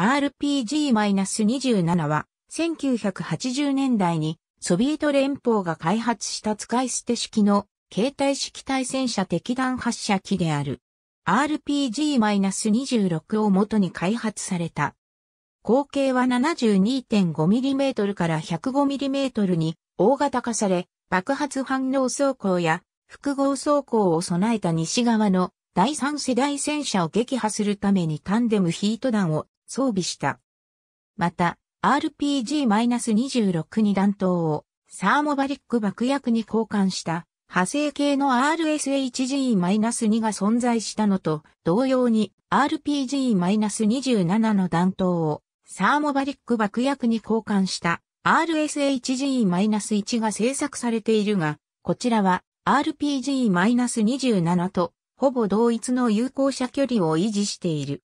RPG-27 は1980年代にソビエト連邦が開発した使い捨て式の携帯式対戦車敵弾発射機である RPG-26 を元に開発された。口径は 72.5mm から 105mm に大型化され爆発反応装甲や複合装甲を備えた西側の第三世代戦車を撃破するためにタンデムヒート弾を装備した。また、RPG-26 に弾頭をサーモバリック爆薬に交換した派生系の RSHG-2 が存在したのと同様に RPG-27 の弾頭をサーモバリック爆薬に交換した RSHG-1 が製作されているが、こちらは RPG-27 とほぼ同一の有効射距離を維持している。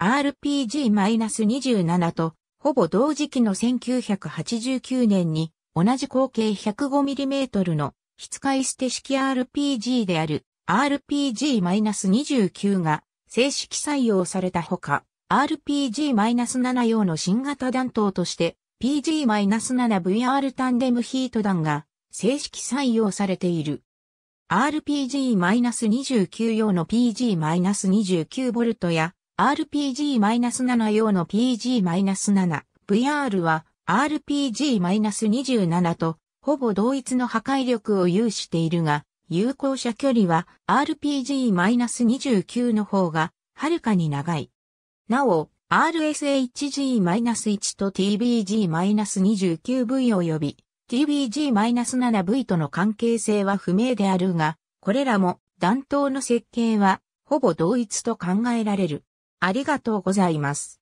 RPG-27 とほぼ同時期の1989年に同じ口径 105mm の非使い捨て式 RPG である RPG-29 が正式採用されたほか、RPG-7 用の新型弾頭として PG-7VR タンデムヒート弾が正式採用されている。RPG-29 用の PG-29V や RPG-7 用の PG-7。VR は RPG-27 とほぼ同一の破壊力を有しているが、有効射距離は RPG-29 の方がはるかに長い。なお、RSHG-1 と TBG-29V 及び TBG-7V との関係性は不明であるが、これらも弾頭の設計はほぼ同一と考えられる。ありがとうございます。